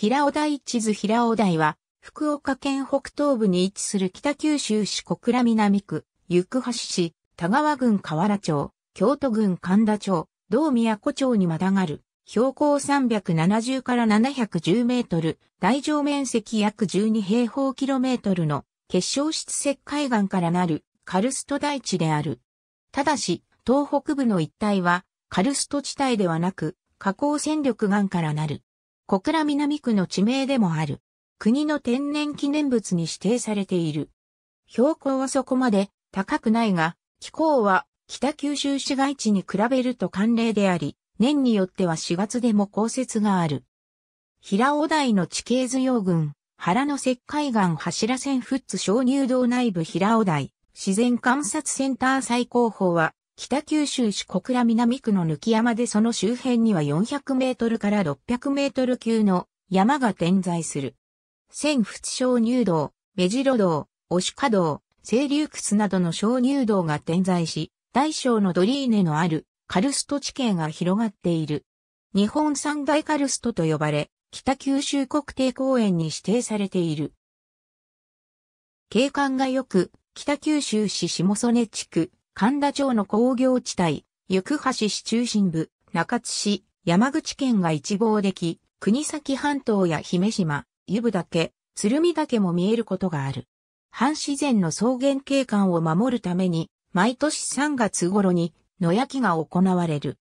平尾台地図平尾台は、福岡県北東部に位置する北九州市小倉南区、行橋市、田川郡河原町、京都郡神田町、道宮古町にまたがる、標高370から710メートル、大上面積約12平方キロメートルの結晶質石灰岩からなるカルスト台地である。ただし、東北部の一帯はカルスト地帯ではなく、加工戦力岩からなる。小倉南区の地名でもある。国の天然記念物に指定されている。標高はそこまで高くないが、気候は北九州市街地に比べると寒冷であり、年によっては4月でも降雪がある。平尾台の地形図用群、原の石灰岩柱線富津鍾乳洞内部平尾台、自然観察センター最高峰は、北九州市小倉南区の抜山でその周辺には400メートルから600メートル級の山が点在する。千仏小乳道、目白道、押鹿道、清流窟などの小乳道が点在し、大小のドリーネのあるカルスト地形が広がっている。日本三大カルストと呼ばれ、北九州国定公園に指定されている。景観が良く、北九州市下曽根地区、神田町の工業地帯、行橋市中心部、中津市、山口県が一望でき、国崎半島や姫島、湯部岳、鶴見岳も見えることがある。半自然の草原景観を守るために、毎年3月頃に野焼きが行われる。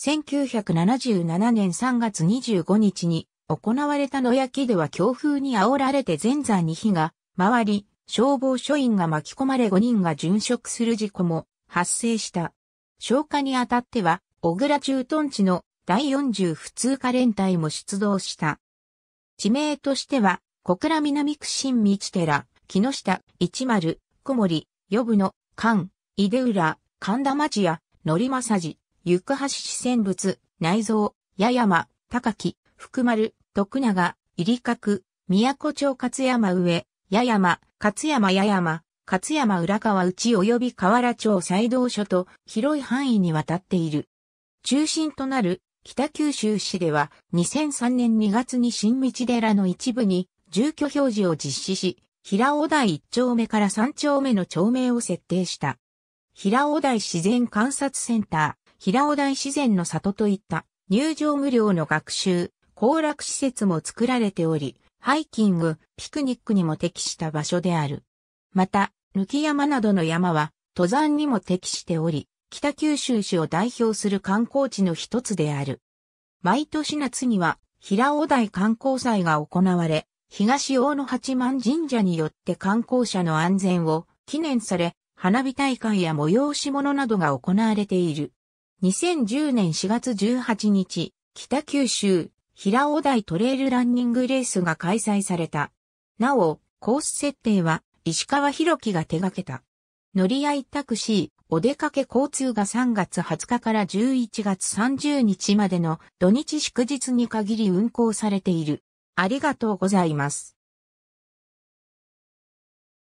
1977年3月25日に行われた野焼きでは強風に煽られて前山に火が回り、消防署員が巻き込まれ5人が殉職する事故も発生した。消火にあたっては、小倉駐屯地の第40普通科連隊も出動した。地名としては、小倉南区新道寺、木下、一丸、小森、呼部の、菅、井出浦、神田町屋、乗りまさじ、行橋四川仏、内蔵、八山、高木、福丸、徳永、入角、古町勝山上、八山、勝山八山、勝山浦川内及び河原町西道所と広い範囲にわたっている。中心となる北九州市では2003年2月に新道寺の一部に住居表示を実施し、平尾台1丁目から3丁目の町名を設定した。平尾台自然観察センター、平尾台自然の里といった入場無料の学習、行楽施設も作られており、ハイキング、ピクニックにも適した場所である。また、抜山などの山は登山にも適しており、北九州市を代表する観光地の一つである。毎年夏には平尾台観光祭が行われ、東大野八幡神社によって観光者の安全を記念され、花火大会や催し物などが行われている。2010年4月18日、北九州平尾台トレイルランニングレースが開催された。なお、コース設定は石川博樹が手掛けた。乗り合いタクシー、お出かけ交通が3月20日から11月30日までの土日祝日に限り運行されている。ありがとうございます。